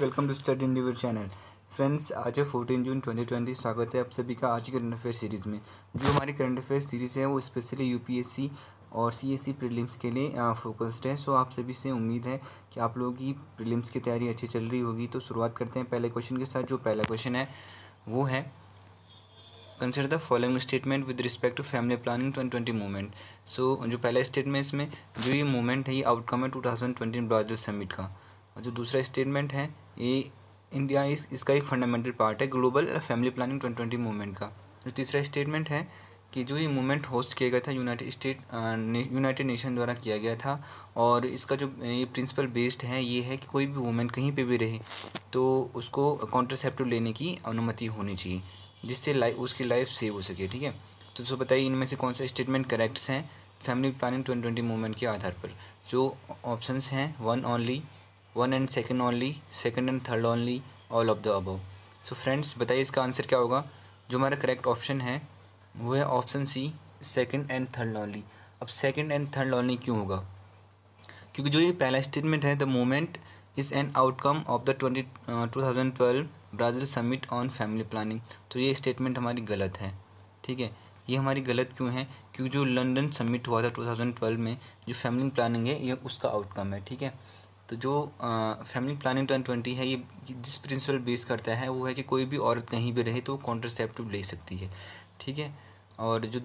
welcome to study इंडिव्यू channel friends आज है फोर्टीन जून 2020 स्वागत है आप सभी का आज की करंट अफेयर सीरीज़ में जो हमारी करंट अफेयर सीरीज़ है वो स्पेशली यूपीएससी और सीएससी प्रीलिम्स के लिए फोकस्ड है सो आप सभी से उम्मीद है कि आप लोगों की प्रीलिम्स की तैयारी अच्छी चल रही होगी तो शुरुआत करते हैं पहले क्वेश्चन के साथ जो पहला क्वेश्चन है वो है consider the following statement with respect to family planning twenty twenty movement so जो पहला स्टेटमेंट इसमें जो ये मूवमेंट है ये आउटकम है two thousand twenty Brazil summit का और जो दूसरा स्टेटमेंट है ये इंडिया इस इसका एक फंडामेंटल पार्ट है global family planning twenty twenty movement का जो तीसरा स्टेटमेंट है कि जो ये मूवमेंट होस्ट किया गया था यूनाइटेड स्टेट यूनाइटेड नेशन द्वारा किया गया था और इसका जो ये प्रिंसिपल बेस्ड है ये है कि कोई भी वूमेन कहीं पे भी रहे तो उसको कॉन्ट्रासेप्टिव लेने की अनुमति होनी चाहिए जिससे लाइफ उसकी लाइफ सेव हो सके ठीक है तो सो बताइए इनमें से कौन सा स्टेटमेंट करेक्ट्स हैं family planning twenty twenty movement के आधार पर जो ऑप्शंस हैं one only one and second only second and third only all of the above so friends बताइए इसका आंसर क्या होगा जो हमारा करेक्ट ऑप्शन है वो है option C second and third only अब सेकेंड एंड थर्ड ओनली क्यों होगा क्योंकि जो ये पहला स्टेटमेंट है the moment is an outcome of the twenty two thousand twelve Brazil summit on family planning तो ये स्टेटमेंट हमारी गलत है ठीक है ये हमारी गलत क्यों है क्योंकि जो लंदन समिट हुआ था टू थाउजेंड ट्वेल्व में जो फैमिली प्लानिंग है ये उसका आउटकम है ठीक है तो जो फैमिली प्लानिंग टन ट्वेंटी है ये जिस प्रिंसिपल बेस करता है वो है कि कोई भी औरत कहीं भी रहे तो वो कॉन्ट्रसेप्टिव ले सकती है ठीक है और जो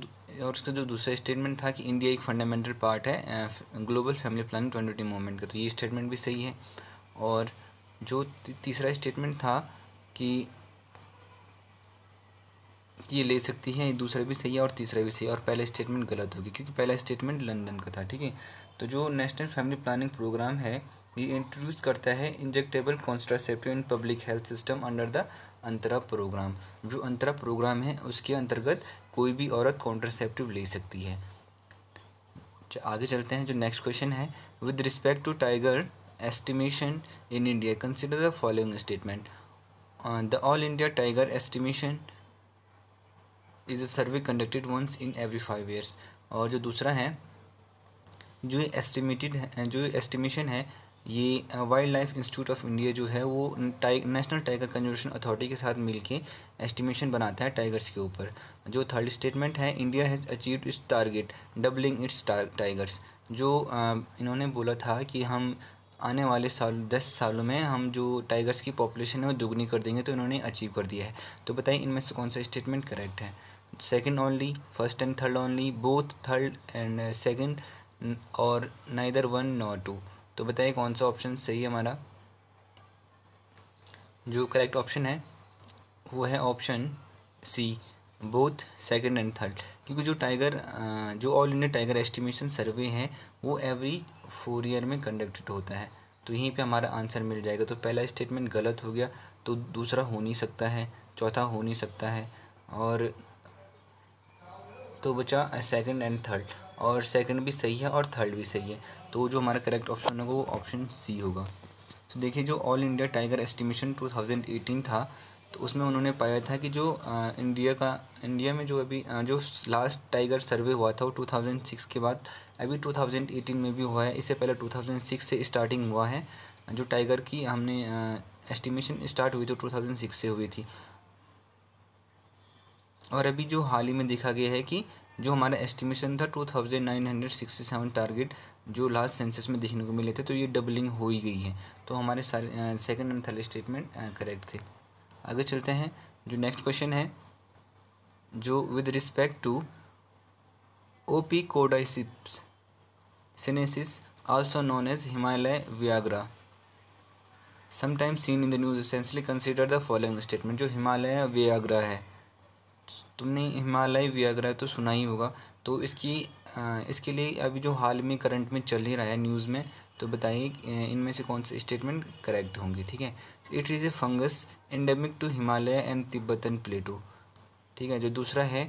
और उसका जो दूसरा स्टेटमेंट था कि इंडिया एक फंडामेंटल पार्ट है global family planning twenty twenty movement का तो ये स्टेटमेंट भी सही है और जो तीसरा स्टेटमेंट था कि ये ले सकती है दूसरा भी सही है और तीसरा भी सही है और पहला स्टेटमेंट गलत होगी क्योंकि पहला स्टेटमेंट लंदन का था ठीक है तो जो नेशनल फैमिली प्लानिंग प्रोग्राम है ये इंट्रोड्यूस करता है injectable contraceptive in public health system under the Antara program जो अंतरा प्रोग्राम है उसके अंतर्गत कोई भी औरत कॉन्ट्रासेप्टिव ले सकती है आगे चलते हैं जो नेक्स्ट क्वेश्चन है with respect to tiger estimation in India consider the following statement the all India tiger estimation is a survey conducted once in every five years और जो दूसरा है जो एस्टिमेटेड जो एस्टिमेशन है ये wildlife institute of India जो है वो टाइग नेशनल टाइगर कंजर्वेशन अथॉरिटी के साथ मिलके एस्टिमेशन बनाता है टाइगर्स के ऊपर जो थर्ड स्टेटमेंट है India has achieve its target doubling its tigers जो uh, इन्होंने बोला था कि हम आने वाले साल दस सालों में हम जो टाइगर्स की पॉपुलेशन है वो दुगनी कर देंगे तो इन्होंने अचीव कर दिया है तो बताइए इनमें से कौन सा स्टेटमेंट करेक्ट है second only first and third only both third and second और ना इधर वन ना टू तो बताइए कौन सा ऑप्शन सही है हमारा जो करेक्ट ऑप्शन है वो है option C both second and third क्योंकि जो टाइगर जो all India tiger estimation survey है वो एवरी फोर ईयर में कंडक्टेड होता है तो यहीं पे हमारा आंसर मिल जाएगा तो पहला स्टेटमेंट गलत हो गया तो दूसरा हो नहीं सकता है चौथा हो नहीं सकता है और तो बचा सेकंड एंड थर्ड और सेकंड भी सही है और थर्ड भी सही है तो जो हमारा करेक्ट ऑप्शन होगा वो ऑप्शन सी होगा तो देखिए जो ऑल इंडिया टाइगर एस्टिमेशन 2018 था तो उसमें उन्होंने पाया था कि जो आ, इंडिया का इंडिया में जो अभी आ, जो लास्ट टाइगर सर्वे हुआ था वो टू के बाद अभी टू में भी हुआ है इससे पहले टू से स्टार्टिंग हुआ है जो टाइगर की हमने आ, एस्टिमेशन स्टार्ट हुई तो 2006 से हुई थी और अभी जो हाल ही में देखा गया है कि जो हमारा एस्टिमेशन था two thousand nine hundred sixty seven target जो लास्ट सेंसस में देखने को मिले थे तो ये डबलिंग हो ही गई है तो हमारे सारे second and third statement correct थे आगे चलते हैं जो नेक्स्ट क्वेश्चन है जो with respect to ophiocordyceps sinensis also known as Himalaya Viagra sometimes seen in the news essentially consider the following statement जो हिमालय व्याग्रा है तुमने हिमालय व्याग्रह तो सुना ही होगा तो इसकी इसके लिए अभी जो हाल में करंट में चल ही रहा है न्यूज़ में तो, तो बताइए इनमें से कौन से स्टेटमेंट करेक्ट होंगे ठीक है it is a fungus endemic to Himalaya and Tibetan plateau ठीक है जो दूसरा है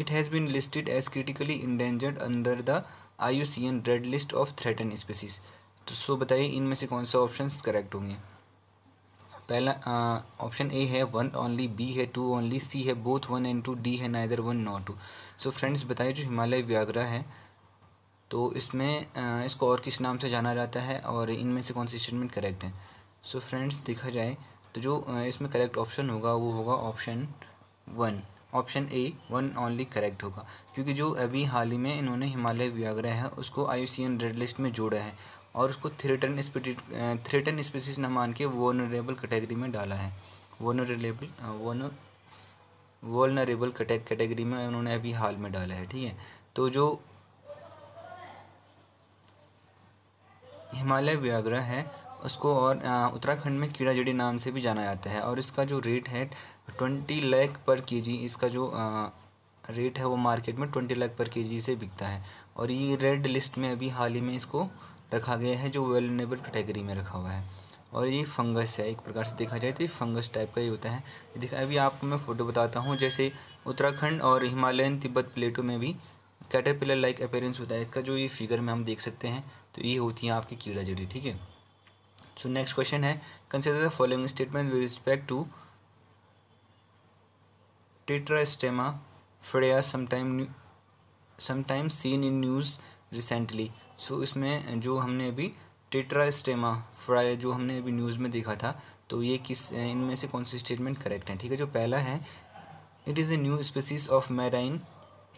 it has been listed as critically endangered under the I red list of threatened species तो सो बताइए इनमें से कौन सा ऑप्शन करेक्ट होंगे पहला ऑप्शन ए है वन ओनली बी है टू ओनली सी है both one and two D है neither one not two so friends बताइए जो हिमालय व्याग्रह है तो इसमें इसको और किस नाम से जाना जाता है और इनमें से कौन सी स्टेटमेंट करेक्ट है सो फ्रेंड्स देखा जाए तो जो इसमें करेक्ट ऑप्शन होगा वो होगा option one option A one only correct होगा क्योंकि जो अभी हाल ही में इन्होंने हिमालय व्याग्रह है उसको आई रेड लिस्ट में जोड़ा है और उसको थ्रेटन स्पीड थ्रेटन स्पीसीज ना मान के वोनरेबल कैटेगरी में डाला है वोनरेबल वोन वोनरेबल कैटेगरी में उन्होंने अभी हाल में डाला है ठीक है तो जो हिमालय व्याग्रह है उसको और उत्तराखंड में कीड़ा जड़ी नाम से भी जाना जाता है और इसका जो रेट है ट्वेंटी लैख पर जी इसका जो आ, रेट है वो मार्केट में ट्वेंटी लाख पर केजी से बिकता है और ये रेड लिस्ट में अभी हाल ही में इसको रखा गया है जो वेलनेबल कैटेगरी में रखा हुआ है और ये फंगस है एक प्रकार से देखा जाए तो ये फंगस टाइप का ही होता है देखा अभी आपको मैं फ़ोटो बताता हूँ जैसे उत्तराखंड और हिमालयन तिब्बत प्लेटों में भी कैटरपिलर लाइक अपेयरेंस होता है इसका जो ये फिगर में हम देख सकते हैं तो ये होती है आपकी कीड़ा जड़ी ठीक है सो नेक्स्ट क्वेश्चन है consider the following statement with respect to Tetrastemma freya sometime sometimes seen in news recently so इसमें जो हमने अभी टेट्रा स्टेमा फ्राई जो हमने अभी न्यूज़ में देखा था तो ये किस इनमें से कौन सी स्टेटमेंट करेक्ट है ठीक है जो पहला है it is a new species of marine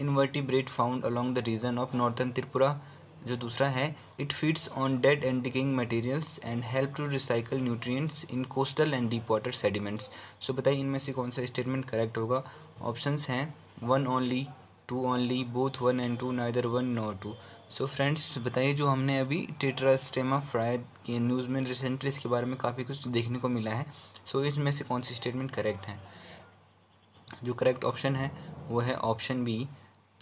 invertebrate found along the region of northern Tripura जो दूसरा है it feeds on dead and decaying materials and help to recycle nutrients in coastal and deep water sediments so बताइए इनमें से कौन सा statement correct होगा options हैं one only two only both one and two neither one nor two so so friends बताइए जो हमने अभी टेट्रास्टेमा फ्राइड के न्यूज़ में रिसेंटली इसके बारे में काफ़ी कुछ देखने को मिला है सो so इसमें से कौन सी स्टेटमेंट करेक्ट है जो करेक्ट ऑप्शन है वो है ऑप्शन बी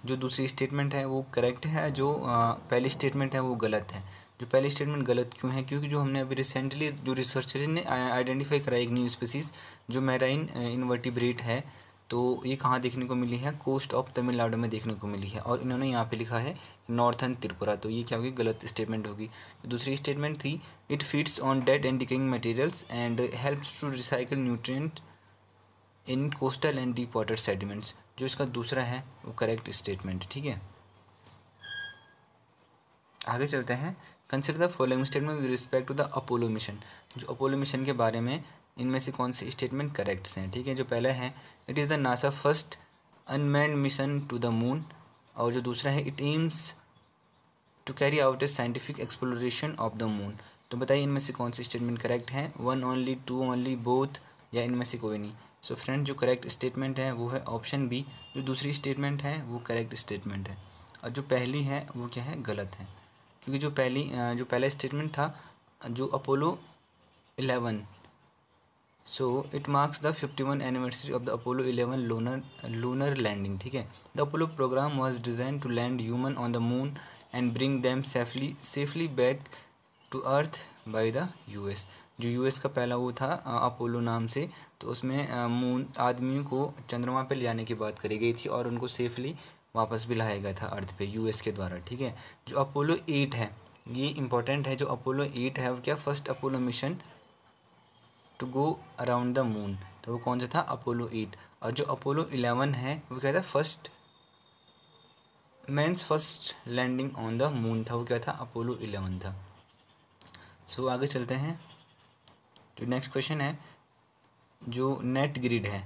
जो दूसरी स्टेटमेंट है वो करेक्ट है जो पहली स्टेटमेंट है वो गलत है जो पहली स्टेटमेंट गलत क्यों है क्योंकि जो हमने अभी रिसेंटली जो रिसर्चर्स ने आइडेंटिफाई करा एक न्यू स्पीसीज जो मैराइन इन्वर्टिब्रेट है तो ये कहाँ देखने को मिली है कोस्ट ऑफ तमिलनाडु में देखने को मिली है और इन्होंने यहाँ पे लिखा है नॉर्थन त्रिपुरा तो ये क्या होगी गलत स्टेटमेंट होगी तो दूसरी स्टेटमेंट थी it feeds on dead and decaying materials and helps to recycle nutrient in coastal and deep water sediments जो इसका दूसरा है वो करेक्ट स्टेटमेंट ठीक है आगे चलते हैं consider the following statement with respect to the Apollo mission जो अपोलो मिशन के बारे में इनमें से कौन से स्टेटमेंट करेक्ट्स हैं ठीक है जो पहला है it is the NASA first unmanned mission to the moon और जो दूसरा है it aims to carry out a scientific exploration of the moon तो बताइए इनमें से कौन से स्टेटमेंट करेक्ट हैं one only two only both या इनमें से कोई नहीं सो so फ्रेंड जो करेक्ट स्टेटमेंट है वो है ऑप्शन बी जो दूसरी स्टेटमेंट है वो करेक्ट स्टेटमेंट है और जो पहली है वो क्या है गलत है क्योंकि जो पहली जो पहला स्टेटमेंट था जो Apollo eleven so it marks the fifty one anniversary of the Apollo eleven lunar lunar landing ठीक है the Apollo program was design to land human on the moon and bring them safely safely back to earth by the US जो US का पहला वो था Apollo नाम से तो उसमें मून आदमियों को चंद्रमा पर ले जाने की बात करी गई थी और उनको सेफली वापस भी लाया गया था अर्थ पे यूएस के द्वारा ठीक है जो अपोलो एट है ये इंपॉर्टेंट है जो अपोलो एट है वो क्या first Apollo mission to go around the moon तो वो कौन सा था अपोलो एट और जो अपोलो इलेवन है वो क्या था first man's first landing on the moon था वो क्या था अपोलो इलेवन था सो so, आगे चलते हैं जो नेक्स्ट क्वेश्चन है जो नेट ग्रिड है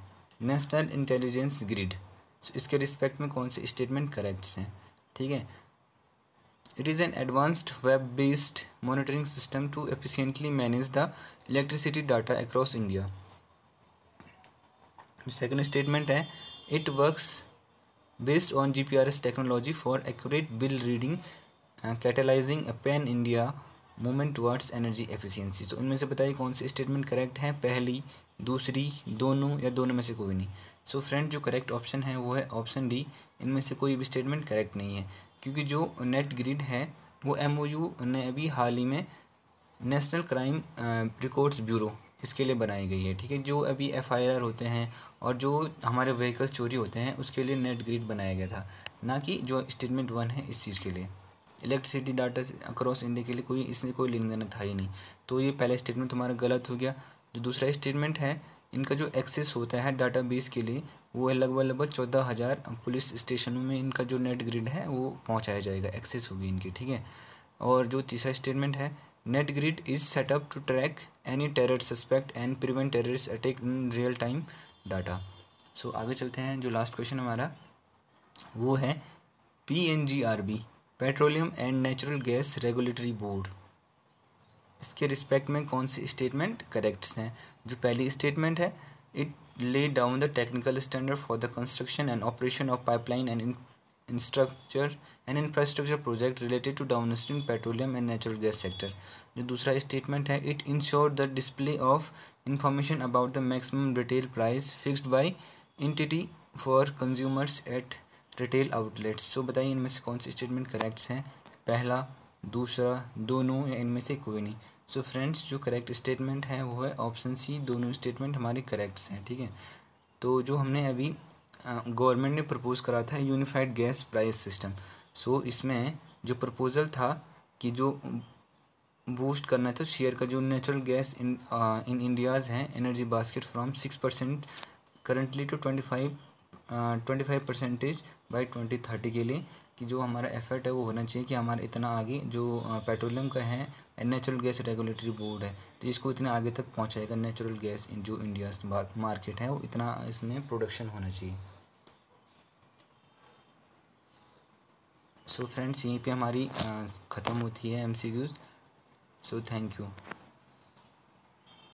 नेशनल इंटेलिजेंस ग्रिड सो इसके रिस्पेक्ट में कौन से स्टेटमेंट करेक्ट्स हैं ठीक है it is an advanced web based monitoring system to efficiently manage the electricity data across India second statement है it works based on GPRS technology for accurate bill reading catalysing a pan India movement towards energy efficiency तो इनमें से बताइए कौन सी statement correct है पहली दूसरी दोनों या दोनों में से कोई नहीं सो so फ्रेंड जो करेक्ट ऑप्शन है वो है ऑप्शन डी इनमें से कोई भी स्टेटमेंट करेक्ट नहीं है क्योंकि जो नेट ग्रिड है वो एम ने अभी हाल ही में नेशनल क्राइम रिकॉर्ड्स ब्यूरो इसके लिए बनाई गई है ठीक है जो अभी एफ होते हैं और जो हमारे व्हीकल चोरी होते हैं उसके लिए नेट ग्रिड बनाया गया था ना कि जो स्टेटमेंट वन है इस चीज़ के लिए इलेक्ट्रिसिटी डाटा अक्रॉस इंडिया के लिए कोई इसमें कोई लेन देना था ही नहीं तो ये पहला स्टेटमेंट हमारा गलत हो गया जो दूसरा स्टेटमेंट है इनका जो एक्सेस होता है डाटाबेस के लिए वो है लगभग लगभग चौदह हज़ार पुलिस स्टेशनों में इनका जो नेट ग्रिड है वो पहुंचाया जाएगा एक्सेस होगी इनकी ठीक है और जो तीसरा स्टेटमेंट है NATGRID is set up to track any terror suspect and prevent terrorist attack in real time data so आगे चलते हैं जो लास्ट क्वेश्चन हमारा वो है P N G R B petroleum and natural gas regulatory board इसके respect में कौन सी स्टेटमेंट करेक्ट्स हैं जो पहली स्टेटमेंट है it lay down the technical standard for the construction and operation of pipeline and structure and infrastructure project related to downstream petroleum and natural gas sector जो दूसरा statement है it ensure the display of information about the maximum retail price fixed by entity for consumers at retail outlets so बताइए इनमें से कौन से statement corrects हैं पहला दूसरा दोनों या इनमें से कोई नहीं सो so फ्रेंड्स जो करेक्ट स्टेटमेंट है वो है ऑप्शन सी दोनों स्टेटमेंट हमारे करेक्ट्स हैं ठीक है तो जो हमने अभी गवर्नमेंट ने प्रपोज करा था unified gas price system so इसमें जो प्रपोज़ल था कि जो बूस्ट करना था शेयर का जो natural gas in in India's हैं energy basket from six percent currently to twenty five twenty five percentage by twenty thirty के लिए कि जो हमारा एफ़र्ट है वो होना चाहिए कि हमारा इतना आगे जो पेट्रोलियम का है नेचुरल गैस रेगुलेटरी बोर्ड है तो इसको इतना आगे तक पहुंचाएगा नेचुरल गैस जो इंडिया मार्केट है वो इतना इसमें प्रोडक्शन होना चाहिए सो फ्रेंड्स यहीं पे हमारी ख़त्म होती है M C so thank you